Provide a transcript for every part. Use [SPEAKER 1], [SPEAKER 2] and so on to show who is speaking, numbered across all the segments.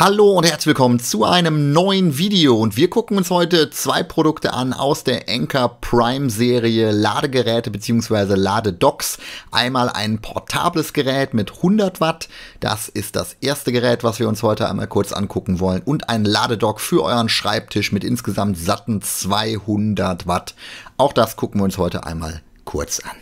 [SPEAKER 1] Hallo und herzlich willkommen zu einem neuen Video und wir gucken uns heute zwei Produkte an aus der Anker Prime Serie Ladegeräte bzw. Ladedocks. Einmal ein portables Gerät mit 100 Watt, das ist das erste Gerät, was wir uns heute einmal kurz angucken wollen und ein Ladedock für euren Schreibtisch mit insgesamt satten 200 Watt. Auch das gucken wir uns heute einmal kurz an.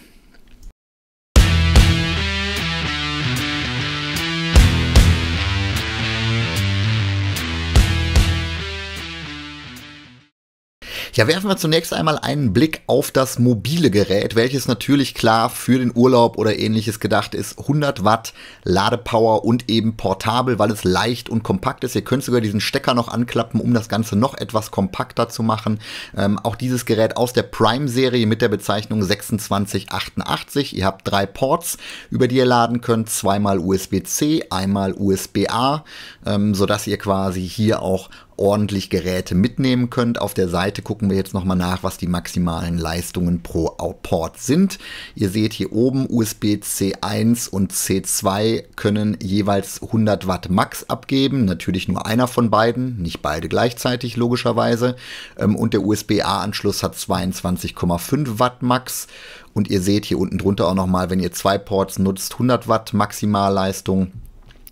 [SPEAKER 1] Ja, werfen wir zunächst einmal einen Blick auf das mobile Gerät, welches natürlich klar für den Urlaub oder ähnliches gedacht ist. 100 Watt Ladepower und eben portabel, weil es leicht und kompakt ist. Ihr könnt sogar diesen Stecker noch anklappen, um das Ganze noch etwas kompakter zu machen. Ähm, auch dieses Gerät aus der Prime-Serie mit der Bezeichnung 2688. Ihr habt drei Ports, über die ihr laden könnt. Zweimal USB-C, einmal USB-A, ähm, sodass ihr quasi hier auch ordentlich Geräte mitnehmen könnt. Auf der Seite gucken gucken wir jetzt nochmal nach, was die maximalen Leistungen pro Port sind. Ihr seht hier oben, USB C1 und C2 können jeweils 100 Watt Max abgeben. Natürlich nur einer von beiden, nicht beide gleichzeitig logischerweise. Ähm, und der USB-A-Anschluss hat 22,5 Watt Max. Und ihr seht hier unten drunter auch nochmal, wenn ihr zwei Ports nutzt, 100 Watt Maximalleistung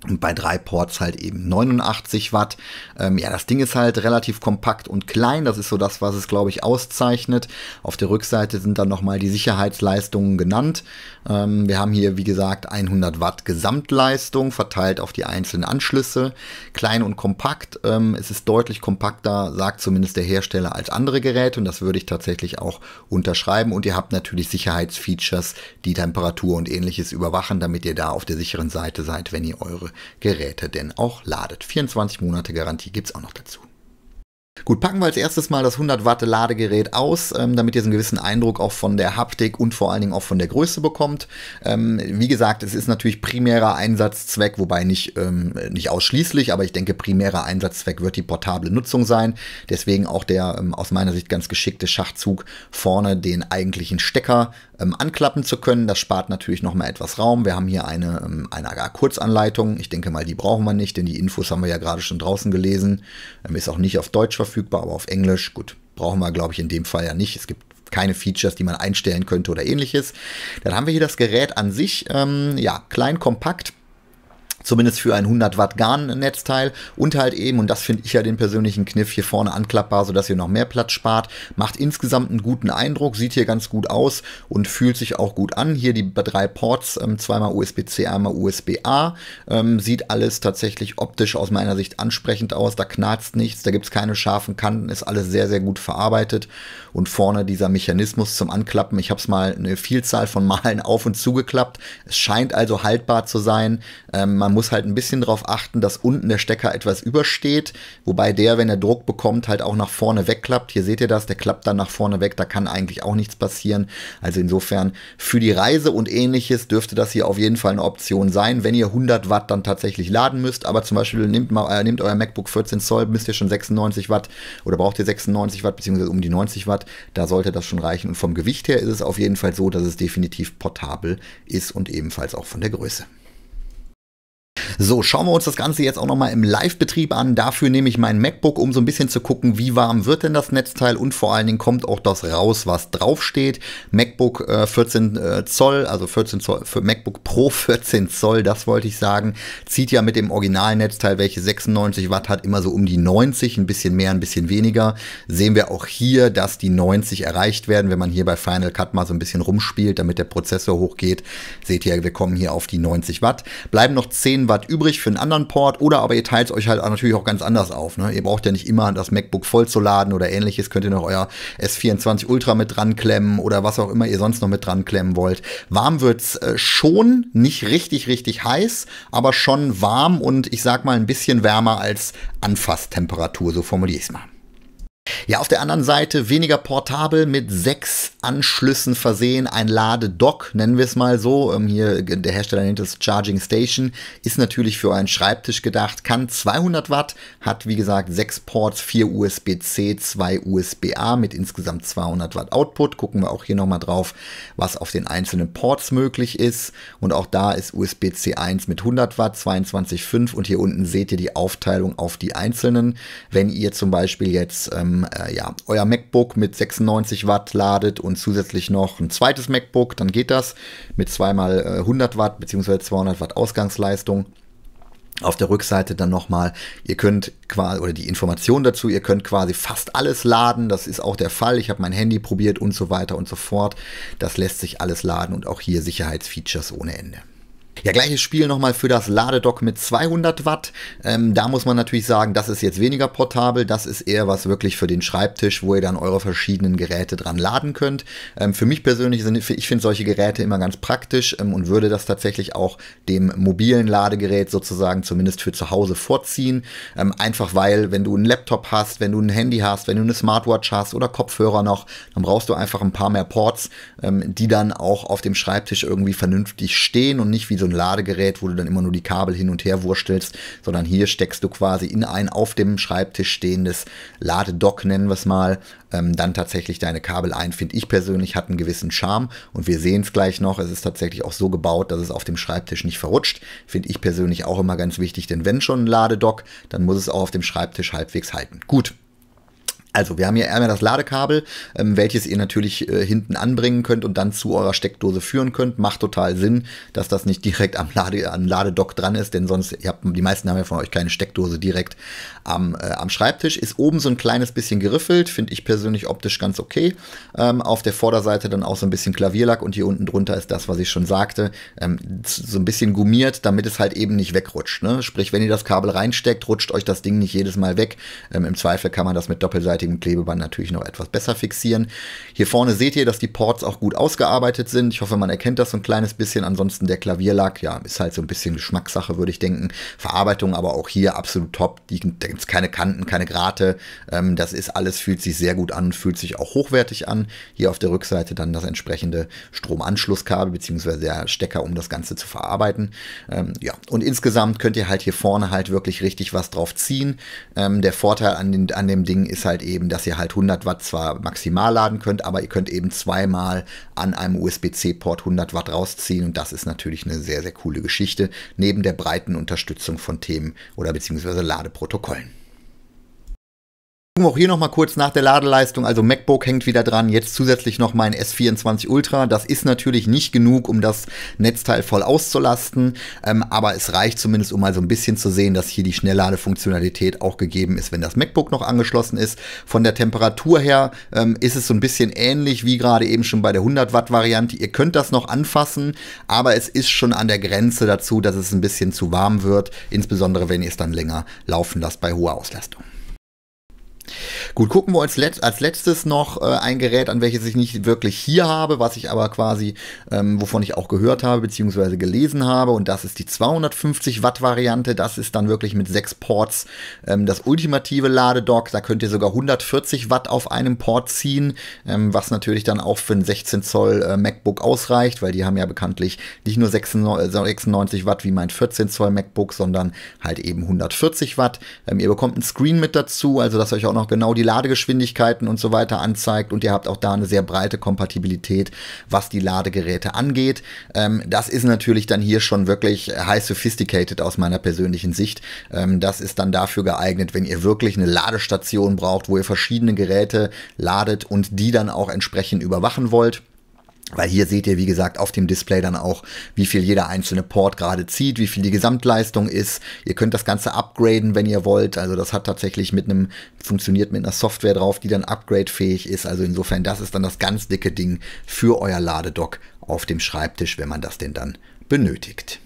[SPEAKER 1] und bei drei Ports halt eben 89 Watt. Ähm, ja, das Ding ist halt relativ kompakt und klein. Das ist so das, was es, glaube ich, auszeichnet. Auf der Rückseite sind dann nochmal die Sicherheitsleistungen genannt. Ähm, wir haben hier, wie gesagt, 100 Watt Gesamtleistung verteilt auf die einzelnen Anschlüsse. Klein und kompakt. Ähm, es ist deutlich kompakter, sagt zumindest der Hersteller, als andere Geräte. Und das würde ich tatsächlich auch unterschreiben. Und ihr habt natürlich Sicherheitsfeatures, die Temperatur und ähnliches überwachen, damit ihr da auf der sicheren Seite seid, wenn ihr eure Geräte denn auch ladet. 24 Monate Garantie gibt es auch noch dazu. Gut, packen wir als erstes mal das 100 Watt Ladegerät aus, ähm, damit ihr so einen gewissen Eindruck auch von der Haptik und vor allen Dingen auch von der Größe bekommt. Ähm, wie gesagt, es ist natürlich primärer Einsatzzweck, wobei nicht, ähm, nicht ausschließlich, aber ich denke, primärer Einsatzzweck wird die portable Nutzung sein. Deswegen auch der ähm, aus meiner Sicht ganz geschickte Schachzug, vorne den eigentlichen Stecker ähm, anklappen zu können. Das spart natürlich nochmal etwas Raum. Wir haben hier eine, ähm, eine kurzanleitung Ich denke mal, die brauchen wir nicht, denn die Infos haben wir ja gerade schon draußen gelesen. ist auch nicht auf Deutsch verfügbar verfügbar, aber auf Englisch, gut, brauchen wir, glaube ich, in dem Fall ja nicht. Es gibt keine Features, die man einstellen könnte oder ähnliches. Dann haben wir hier das Gerät an sich, ähm, ja, klein, kompakt zumindest für ein 100 Watt Garn-Netzteil und halt eben, und das finde ich ja den persönlichen Kniff, hier vorne anklappbar, sodass ihr noch mehr Platz spart, macht insgesamt einen guten Eindruck, sieht hier ganz gut aus und fühlt sich auch gut an. Hier die drei Ports, ähm, zweimal USB-C, einmal USB-A, ähm, sieht alles tatsächlich optisch aus meiner Sicht ansprechend aus, da knarzt nichts, da gibt es keine scharfen Kanten, ist alles sehr, sehr gut verarbeitet und vorne dieser Mechanismus zum Anklappen, ich habe es mal eine Vielzahl von Malen auf und zugeklappt, es scheint also haltbar zu sein, ähm, man muss halt ein bisschen darauf achten, dass unten der Stecker etwas übersteht, wobei der, wenn er Druck bekommt, halt auch nach vorne wegklappt. Hier seht ihr das, der klappt dann nach vorne weg, da kann eigentlich auch nichts passieren. Also insofern für die Reise und ähnliches dürfte das hier auf jeden Fall eine Option sein, wenn ihr 100 Watt dann tatsächlich laden müsst. Aber zum Beispiel nehmt, mal, äh, nehmt euer MacBook 14 Zoll, müsst ihr schon 96 Watt oder braucht ihr 96 Watt beziehungsweise um die 90 Watt, da sollte das schon reichen. Und vom Gewicht her ist es auf jeden Fall so, dass es definitiv portabel ist und ebenfalls auch von der Größe. So, schauen wir uns das Ganze jetzt auch nochmal im Live-Betrieb an. Dafür nehme ich mein MacBook, um so ein bisschen zu gucken, wie warm wird denn das Netzteil und vor allen Dingen kommt auch das raus, was draufsteht. MacBook äh, 14 äh, Zoll, also 14 Zoll, für MacBook Pro 14 Zoll, das wollte ich sagen, zieht ja mit dem Originalnetzteil, welche 96 Watt hat, immer so um die 90, ein bisschen mehr, ein bisschen weniger. Sehen wir auch hier, dass die 90 erreicht werden, wenn man hier bei Final Cut mal so ein bisschen rumspielt, damit der Prozessor hochgeht. Seht ihr, wir kommen hier auf die 90 Watt. Bleiben noch 10 Watt Port übrig für einen anderen Port oder aber ihr teilt es euch halt natürlich auch ganz anders auf. Ne? Ihr braucht ja nicht immer das MacBook voll oder ähnliches. Könnt ihr noch euer S24 Ultra mit dran klemmen oder was auch immer ihr sonst noch mit dran klemmen wollt. Warm wird's äh, schon, nicht richtig, richtig heiß, aber schon warm und ich sag mal ein bisschen wärmer als Anfasstemperatur, so formuliere ich es mal. Ja, auf der anderen Seite weniger portabel mit sechs Anschlüssen versehen, ein Ladedock, nennen wir es mal so. Ähm, hier der Hersteller nennt es Charging Station, ist natürlich für einen Schreibtisch gedacht, kann 200 Watt, hat wie gesagt sechs Ports, vier USB-C, zwei USB-A mit insgesamt 200 Watt Output. Gucken wir auch hier nochmal drauf, was auf den einzelnen Ports möglich ist. Und auch da ist USB-C 1 mit 100 Watt, 22,5 und hier unten seht ihr die Aufteilung auf die einzelnen. Wenn ihr zum Beispiel jetzt ähm, ähm, äh, ja, euer MacBook mit 96 Watt ladet und zusätzlich noch ein zweites MacBook, dann geht das mit zweimal äh, 100 Watt bzw. 200 Watt Ausgangsleistung. Auf der Rückseite dann nochmal, ihr könnt quasi, oder die Information dazu, ihr könnt quasi fast alles laden, das ist auch der Fall, ich habe mein Handy probiert und so weiter und so fort, das lässt sich alles laden und auch hier Sicherheitsfeatures ohne Ende. Ja, gleiches Spiel nochmal für das Ladedock mit 200 Watt. Ähm, da muss man natürlich sagen, das ist jetzt weniger portabel. Das ist eher was wirklich für den Schreibtisch, wo ihr dann eure verschiedenen Geräte dran laden könnt. Ähm, für mich persönlich sind, ich finde solche Geräte immer ganz praktisch ähm, und würde das tatsächlich auch dem mobilen Ladegerät sozusagen zumindest für zu Hause vorziehen. Ähm, einfach weil, wenn du einen Laptop hast, wenn du ein Handy hast, wenn du eine Smartwatch hast oder Kopfhörer noch, dann brauchst du einfach ein paar mehr Ports, ähm, die dann auch auf dem Schreibtisch irgendwie vernünftig stehen und nicht wie so so ein Ladegerät, wo du dann immer nur die Kabel hin und her wurstelst, sondern hier steckst du quasi in ein auf dem Schreibtisch stehendes Ladedock, nennen wir es mal, ähm, dann tatsächlich deine Kabel ein. Finde ich persönlich hat einen gewissen Charme und wir sehen es gleich noch. Es ist tatsächlich auch so gebaut, dass es auf dem Schreibtisch nicht verrutscht. Finde ich persönlich auch immer ganz wichtig, denn wenn schon ein Ladedock, dann muss es auch auf dem Schreibtisch halbwegs halten. Gut, also wir haben hier einmal das Ladekabel, ähm, welches ihr natürlich äh, hinten anbringen könnt und dann zu eurer Steckdose führen könnt. Macht total Sinn, dass das nicht direkt am Lade, am Ladedock dran ist, denn sonst, ihr habt, die meisten haben ja von euch keine Steckdose direkt am, äh, am Schreibtisch. Ist oben so ein kleines bisschen geriffelt, finde ich persönlich optisch ganz okay. Ähm, auf der Vorderseite dann auch so ein bisschen Klavierlack und hier unten drunter ist das, was ich schon sagte, ähm, so ein bisschen gummiert, damit es halt eben nicht wegrutscht. Ne? Sprich, wenn ihr das Kabel reinsteckt, rutscht euch das Ding nicht jedes Mal weg. Ähm, Im Zweifel kann man das mit doppelseitigen hochwertigen Klebeband natürlich noch etwas besser fixieren. Hier vorne seht ihr, dass die Ports auch gut ausgearbeitet sind. Ich hoffe, man erkennt das so ein kleines bisschen. Ansonsten der Klavierlack, ja, ist halt so ein bisschen Geschmackssache, würde ich denken. Verarbeitung aber auch hier absolut top. Die, da gibt es keine Kanten, keine Grate. Ähm, das ist alles, fühlt sich sehr gut an, fühlt sich auch hochwertig an. Hier auf der Rückseite dann das entsprechende Stromanschlusskabel bzw. der Stecker, um das Ganze zu verarbeiten. Ähm, ja, und insgesamt könnt ihr halt hier vorne halt wirklich richtig was drauf ziehen. Ähm, der Vorteil an, den, an dem Ding ist halt eben, eben, dass ihr halt 100 Watt zwar maximal laden könnt, aber ihr könnt eben zweimal an einem USB-C-Port 100 Watt rausziehen und das ist natürlich eine sehr, sehr coole Geschichte, neben der breiten Unterstützung von Themen oder beziehungsweise Ladeprotokollen. Gucken wir auch hier nochmal kurz nach der Ladeleistung. Also MacBook hängt wieder dran. Jetzt zusätzlich noch mein S24 Ultra. Das ist natürlich nicht genug, um das Netzteil voll auszulasten. Ähm, aber es reicht zumindest, um mal so ein bisschen zu sehen, dass hier die Schnellladefunktionalität auch gegeben ist, wenn das MacBook noch angeschlossen ist. Von der Temperatur her ähm, ist es so ein bisschen ähnlich wie gerade eben schon bei der 100 Watt Variante. Ihr könnt das noch anfassen, aber es ist schon an der Grenze dazu, dass es ein bisschen zu warm wird. Insbesondere, wenn ihr es dann länger laufen lasst bei hoher Auslastung. Gut, gucken wir uns letzt, als letztes noch äh, ein Gerät an, welches ich nicht wirklich hier habe, was ich aber quasi, ähm, wovon ich auch gehört habe beziehungsweise gelesen habe. Und das ist die 250 Watt Variante. Das ist dann wirklich mit sechs Ports ähm, das ultimative Ladedock. Da könnt ihr sogar 140 Watt auf einem Port ziehen, ähm, was natürlich dann auch für ein 16 Zoll äh, MacBook ausreicht, weil die haben ja bekanntlich nicht nur 96 äh, Watt wie mein 14 Zoll MacBook, sondern halt eben 140 Watt. Ähm, ihr bekommt einen Screen mit dazu, also dass euch auch noch genau die Ladegeschwindigkeiten und so weiter anzeigt und ihr habt auch da eine sehr breite Kompatibilität, was die Ladegeräte angeht. Ähm, das ist natürlich dann hier schon wirklich high sophisticated aus meiner persönlichen Sicht. Ähm, das ist dann dafür geeignet, wenn ihr wirklich eine Ladestation braucht, wo ihr verschiedene Geräte ladet und die dann auch entsprechend überwachen wollt. Weil hier seht ihr, wie gesagt, auf dem Display dann auch, wie viel jeder einzelne Port gerade zieht, wie viel die Gesamtleistung ist. Ihr könnt das Ganze upgraden, wenn ihr wollt. Also das hat tatsächlich mit einem, funktioniert mit einer Software drauf, die dann upgradefähig ist. Also insofern, das ist dann das ganz dicke Ding für euer Ladedock auf dem Schreibtisch, wenn man das denn dann benötigt.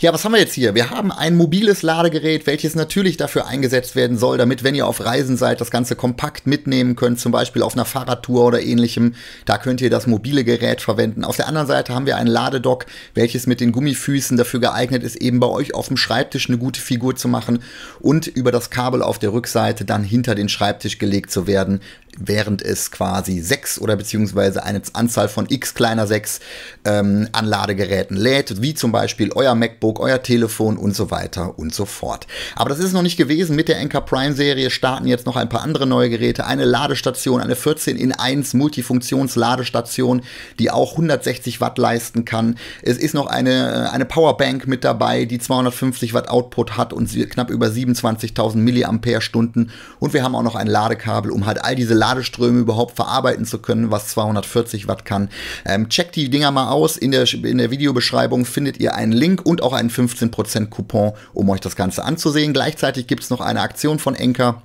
[SPEAKER 1] Ja, was haben wir jetzt hier? Wir haben ein mobiles Ladegerät, welches natürlich dafür eingesetzt werden soll, damit, wenn ihr auf Reisen seid, das Ganze kompakt mitnehmen könnt, zum Beispiel auf einer Fahrradtour oder ähnlichem. Da könnt ihr das mobile Gerät verwenden. Auf der anderen Seite haben wir ein Ladedock, welches mit den Gummifüßen dafür geeignet ist, eben bei euch auf dem Schreibtisch eine gute Figur zu machen und über das Kabel auf der Rückseite dann hinter den Schreibtisch gelegt zu werden während es quasi sechs oder beziehungsweise eine Anzahl von x kleiner sechs ähm, Anladegeräten lädt, wie zum Beispiel euer MacBook, euer Telefon und so weiter und so fort. Aber das ist noch nicht gewesen. Mit der Anker Prime Serie starten jetzt noch ein paar andere neue Geräte. Eine Ladestation, eine 14 in 1 Multifunktionsladestation, die auch 160 Watt leisten kann. Es ist noch eine, äh, eine Powerbank mit dabei, die 250 Watt Output hat und knapp über 27.000 Milliampere Stunden. Und wir haben auch noch ein Ladekabel, um halt all diese Ladeströme überhaupt verarbeiten zu können, was 240 Watt kann. Ähm, checkt die Dinger mal aus. In der, in der Videobeschreibung findet ihr einen Link und auch einen 15% Coupon, um euch das Ganze anzusehen. Gleichzeitig gibt es noch eine Aktion von Enker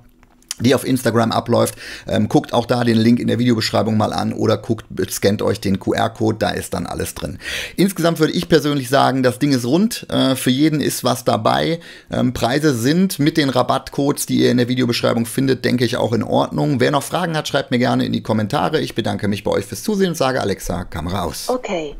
[SPEAKER 1] die auf Instagram abläuft. Ähm, guckt auch da den Link in der Videobeschreibung mal an oder guckt, scannt euch den QR-Code, da ist dann alles drin. Insgesamt würde ich persönlich sagen, das Ding ist rund, äh, für jeden ist was dabei. Ähm, Preise sind mit den Rabattcodes, die ihr in der Videobeschreibung findet, denke ich auch in Ordnung. Wer noch Fragen hat, schreibt mir gerne in die Kommentare. Ich bedanke mich bei euch fürs Zusehen und sage Alexa, Kamera aus. Okay.